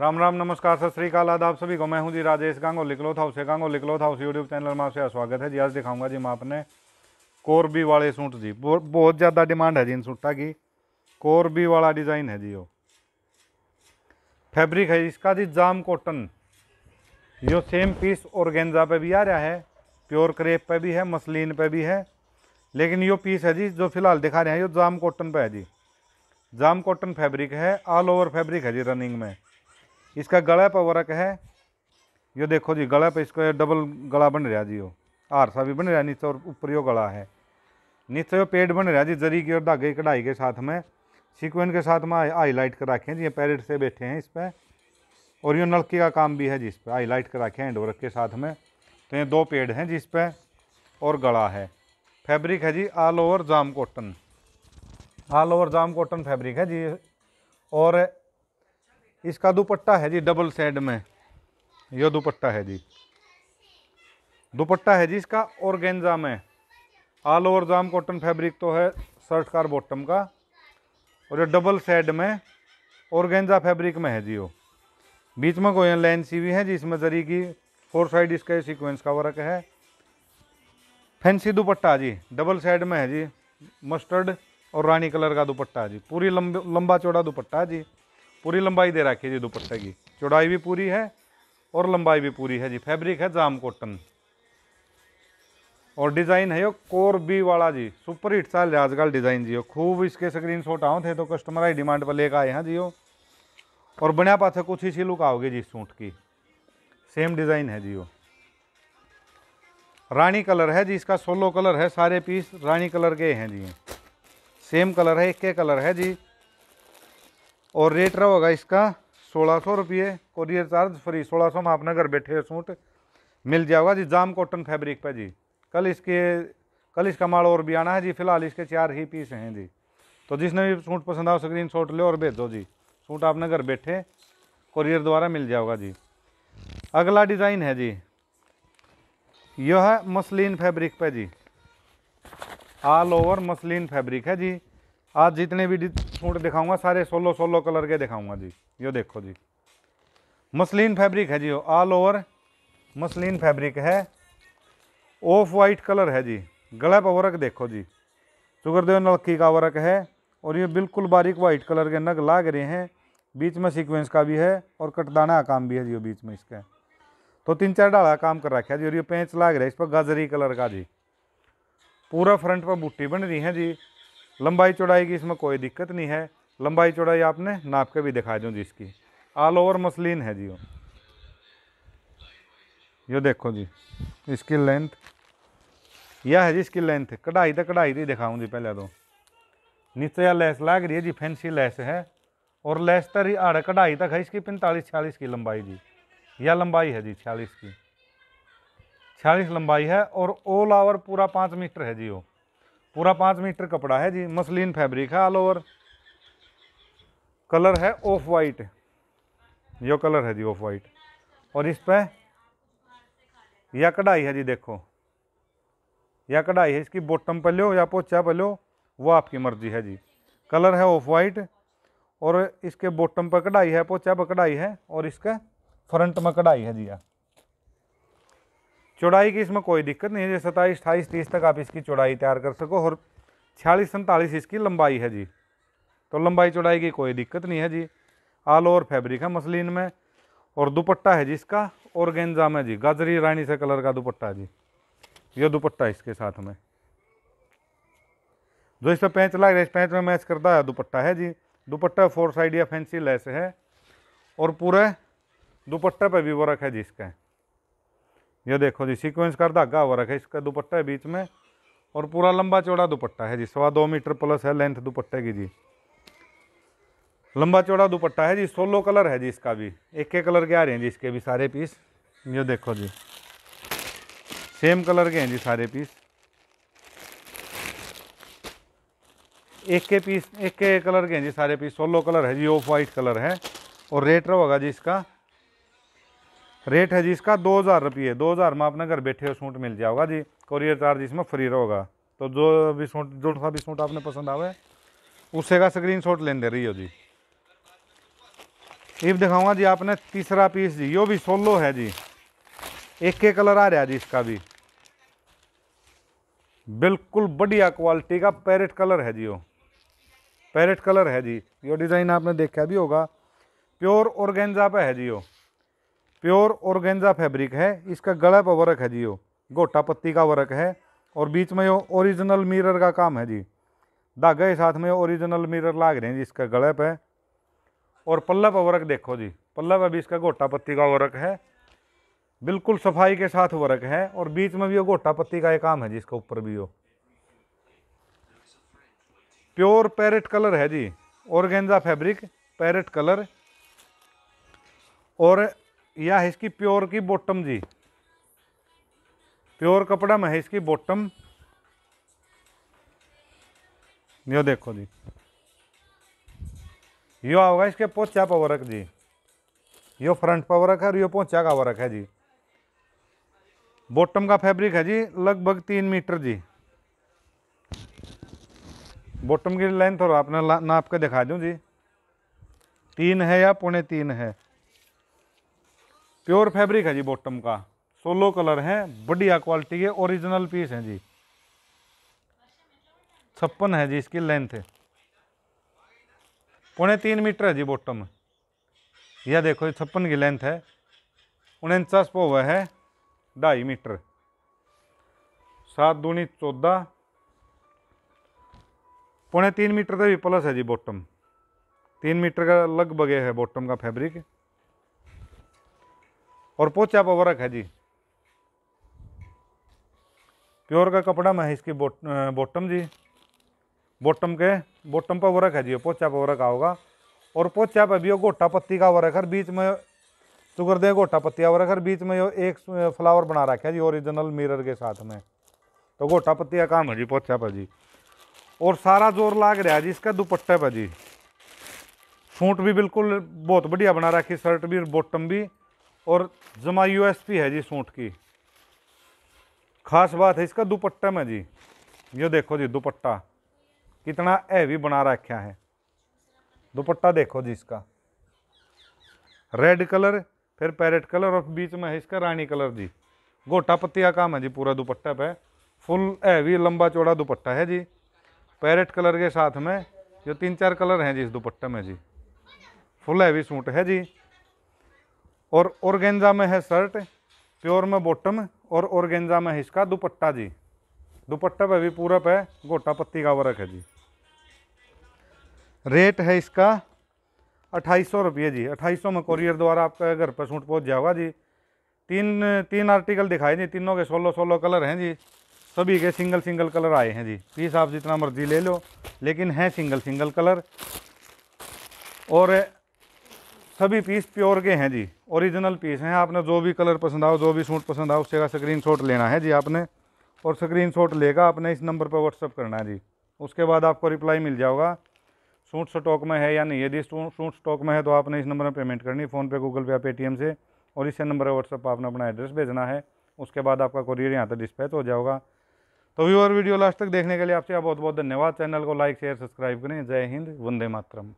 राम राम नमस्कार सत श्रीकाल आदाब सभी को मैं हूं जी राजेश और लिखलोथ हाउस और लिखलोथ हाउस यूट्यूब चैनल में आपसे स्वागत है जी आज दिखाऊंगा जी मैं आपने कोरबी वाले सूट जी बहुत ज़्यादा डिमांड है जी इन सूटा की कोरबी वाला डिज़ाइन है जी वो फैब्रिक है इसका जी जाम कॉटन यो सेम पीस और गेंजा भी आ रहा है प्योर क्रेप पर भी है मसलिन पर भी है लेकिन यो पीस है जी जो फिलहाल दिखा रहे हैं यो जाम कॉटन पर है जी जाम कॉटन फैब्रिक है ऑल ओवर फैब्रिक है जी रनिंग में इसका गला पर वर्क है यो देखो जी गला पर इसका डबल गला बन रहा जी वो आरसा भी बन रहा नीचे और ऊपर यो गला है नीचे वो पेड़ बन रहा जी जरी की और धागे की कढ़ाई के साथ में सिक्वेंट के साथ में हाईलाइट कर रखे हैं जी पैरेट से बैठे हैं इस पर और ये नलके का काम भी है जिस पर हाईलाइट कर रखे हैं हैंड वर्क के साथ में तो ये दो पेड़ हैं जिस पर और गला है फैब्रिक है जी ऑल ओवर जाम कॉटन ऑल ओवर जाम कॉटन फैब्रिक है जी और इसका दुपट्टा है जी डबल सेड में यह दुपट्टा है जी दुपट्टा है जी इसका ऑर्गेंजा में ऑल ओवर जाम कॉटन फैब्रिक तो है शर्ट कार बॉटम का और ये डबल सेड में ऑर्गेंजा फैब्रिक में है जी वो बीच में कोई लाइन सी भी है जिसमें जरी की फोर साइड इसका सीक्वेंस का वर्क है फैंसी दुपट्टा जी डबल सेड में है जी मस्टर्ड और रानी कलर का दुपट्टा जी पूरी लंबा चौड़ा दुपट्टा जी पूरी लंबाई दे रखी है जी दुपट्टे की चौड़ाई भी पूरी है और लंबाई भी पूरी है जी फैब्रिक है जाम कॉटन और डिज़ाइन है यो कोर बी वाला जी सुपर हिट सा लिहाजगल डिज़ाइन हो खूब इसके स्क्रीन शॉट आओ थे तो कस्टमर आई डिमांड पर लेकर आए हैं जियो और बनिया पाथे कुछ इसी लुक आओगे जी सूट की सेम डिज़ाइन है जियो रानी कलर है जी इसका सोलो कलर है सारे पीस रानी कलर के हैं जी सेम कलर है एक के कलर है जी और रेट रहा होगा इसका सोलह सौ रुपये कोरियर चार्ज फ्री सोलह सौ में आपने घर बैठे सूट मिल जाएगा जी जाम कॉटन फैब्रिक पर जी कल इसके कल इसका माल और भी आना है जी फिलहाल इसके चार ही पीस हैं जी तो जिसने भी सूट पसंद आओ स्क्रीन शॉट लो और भेज दो जी सूट आपने घर बैठे कोरियर द्वारा मिल जाएगा जी अगला डिज़ाइन है जी यह है मसलिन फैब्रिक पे जी ऑल ओवर मसलिन फैब्रिक है जी आज जितने भी सूट दिखाऊंगा सारे सोलो सोलो कलर के दिखाऊंगा जी यो देखो जी मसलिन फैब्रिक है जी ऑल ओवर मसलिन फैब्रिक है ऑफ वाइट कलर है जी गला पर वर्क देखो जी सुगरदेव नलकी का वर्क है और ये बिल्कुल बारीक वाइट कलर के नग लाग रहे हैं बीच में सीक्वेंस का भी है और कटदाना काम भी है जी बीच में इसका तो तीन चार डाला काम कर रखा है जी और ये पेंच लाग रहा है इस पर गाजरी कलर का जी पूरा फ्रंट पर बूटी बन रही है जी लंबाई चौड़ाई की इसमें कोई दिक्कत नहीं है लंबाई चौड़ाई आपने नाप के भी दिखा दूँ जिसकी ऑल ओवर मसलिन है जी यो देखो जी इसकी लेंथ यह है जी इसकी लेंथ कढ़ाई तो कढ़ाई दी दिखाऊँ जी पहले तो नीचे यह लैस लाग रही है जी फैंसी लैस है और लैस तर आड़ कढ़ाई तक है इसकी पैंतालीस छियालीस की लंबाई जी यह लंबाई है जी छियालीस की छियालीस लंबाई है और ऑल आवर पूरा पाँच मीटर है जी वो पूरा पाँच मीटर कपड़ा है जी मसलिन फैब्रिक है ऑल ओवर कलर है ऑफ वाइट यो कलर है जी ऑफ वाइट और इस पर यह कढ़ाई है जी देखो यह कढ़ाई है इसकी बॉटम पर लो या पोचा पर लो वो आपकी मर्जी है जी कलर है ऑफ वाइट और इसके बॉटम पर कढ़ाई है पोचा पर कढ़ाई है और इसके फ्रंट में कढ़ाई है जी यह चौड़ाई की इसमें कोई दिक्कत नहीं है जैसे सताईस अठाईस तीस तक आप इसकी चौड़ाई तैयार कर सको और छियालीस सैंतालीस इसकी लंबाई है जी तो लंबाई चौड़ाई की कोई दिक्कत नहीं है जी आल ओवर फैब्रिक है मसलिन में और दुपट्टा है जी इसका और गेंजा में जी गाजरी रानी से कलर का दुपट्टा जी ये दुपट्टा इसके साथ में जो इस पर पैंच लग रहा है इस पैंच में मैच करता है दुपट्टा है जी दुपट्टा फोर साइड या फैंसी लेस है और पूरे दुपट्टे पर भी वर्क है जी इसका ये देखो जी सीक्वेंस का धागा हुआ रखा है इसका दुपट्टा है बीच में और पूरा लंबा चौड़ा दुपट्टा है जी सवा दो मीटर प्लस है लेंथ दुपट्टे की जी लंबा चौड़ा दुपट्टा है जी सोलो कलर है जी इसका भी एक एक कलर के आ रहे हैं जी इसके भी सारे पीस ये देखो जी सेम कलर के हैं जी सारे पीस एक के पीस एक के कलर के हैं जी सारे पीस सोलो कलर है जी ऑफ वाइट कलर है और रेट रहोगा जी इसका रेट है जी इसका दो हज़ार रुपये दो हज़ार में आपने घर बैठे हुए सूट मिल जाएगा जी कोरियर चार्ज इसमें फ्री रहेगा तो जो भी सूट जो सा भी सूट आपने पसंद आवे उससे का स्क्रीन शॉट लेन दे रही हो जी इफ दिखाऊंगा जी आपने तीसरा पीस जी यो भी सोलो है जी एक के कलर आ रहा जी इसका भी बिल्कुल बढ़िया क्वालिटी का पैरेट कलर है जी वो पैरेट कलर है जी यो डिज़ाइन आपने देखा भी होगा प्योर ऑर्गेंजा पे है जी वो प्योर ऑर्गेंजा फैब्रिक है इसका गला पर वर्क है जी यो गोटा पत्ती का वर्क है और बीच में यो ओरिजिनल मिरर का काम है जी धागे के साथ में ओरिजिनल मिरर लाग रहे हैं जी इसका गले पे और पल्ला पर वर्क देखो जी पल्ला पर भी इसका गोटा पत्ती का वर्क है बिल्कुल सफाई के साथ वर्क है और बीच में भी वो गोटा पत्ती का एक काम है जी इसका ऊपर भी वो प्योर पैरेट कलर है जी ऑर्गेंजा फैब्रिक पैरेट कलर और या है इसकी प्योर की बॉटम जी प्योर कपड़ा में है इसकी बॉटम यो देखो जी यो होगा इसके पोचा पवरक जी यो फ्रंट पवरक है और यो पोचा का वर्क है जी बॉटम का फैब्रिक है जी लगभग तीन मीटर जी बॉटम की लेंथ और आपने नाप के दिखा दूँ जी तीन है या पौने तीन है प्योर फैब्रिक है जी बॉटम का सोलो कलर है बढ़िया क्वालिटी के ओरिजिनल पीस हैं जी छप्पन है जी इसकी लेंथ पौने तीन मीटर है जी बॉटम यह देखो छप्पन की लेंथ है उनचास पो वह है ढाई मीटर सात दूनी चौदह पौने तीन मीटर का भी प्लस है जी बॉटम तीन मीटर का लगभग है बॉटम का फैब्रिक और पोचा पर वर्क है जी प्योर का कपड़ा में है इसकी बोट बॉटम जी बॉटम के बॉटम पर वर्क है जी पोचा पर वर्क आओगा और पोचा पर भी वो गोटा पत्ती का वर्क है बीच में सुगरदे गोटा पत्ती का वर्क है बीच में यो एक फ्लावर बना रखा है जी ओरिजिनल मिरर के साथ में तो गोटा पत्ती का काम है जी पोचा पर जी और सारा जोर लाग रहा है जी इसका दुपट्टे पर जी सूट भी बिल्कुल बहुत बढ़िया बना रखी शर्ट भी बॉटम भी और जमा पी है जी सूट की खास बात है इसका दुपट्टा में जी ये देखो जी दुपट्टा कितना हैवी बना रखा है दुपट्टा देखो जी इसका रेड कलर फिर पैरेट कलर और बीच में है इसका रानी कलर जी गोटा पत्तिया काम है जी पूरा दुपट्टा पे फुल हैवी लंबा चौड़ा दुपट्टा है जी पैरेट कलर के साथ में जो तीन चार कलर हैं जी इस दुपट्टे में जी फुल हैवी सूट है जी और ऑर्गेंजा में है शर्ट प्योर में बॉटम और ऑर्गेंजा में है इसका दुपट्टा जी दुपट्टा पे भी पूरा पे गोटा पत्ती का वर्क है जी रेट है इसका अट्ठाईस सौ रुपये जी अट्ठाईस सौ में कोरियर द्वारा आपका घर पर सूट पहुँच जाएगा जी तीन तीन आर्टिकल दिखाए जी तीनों के सोलह सोलह कलर हैं जी सभी के सिंगल सिंगल कलर आए हैं जी पीस आप जितना मर्जी ले लो लेकिन हैं सिंगल सिंगल कलर और सभी पीस प्योर के हैं जी ओरिजिनल पीस हैं आपने जो भी कलर पसंद आओ जो भी सूट पसंद आओ उससे स्क्रीन स्क्रीन लेना है जी आपने और स्क्रीन शॉट लेगा आपने इस नंबर पर व्हाट्सअप करना है जी उसके बाद आपको रिप्लाई मिल जाएगा सूट स्टॉक में है या नहीं यदि सूट स्टॉक में है तो आपने इस नंबर में पेमेंट करनी फ़ोनपे गूगल पे या पेटीएम से और इसी नंबर पर व्हाट्सअप पर आपने अपना एड्रेस भेजना है उसके बाद आपका कोरियर यहाँ तक डिस्पैच हो जाएगा तो व्यूअर वीडियो लास्ट तक देखने के लिए आपसे बहुत बहुत धन्यवाद चैनल को लाइक शेयर सब्सक्राइब करें जय हिंद वंदे मातरम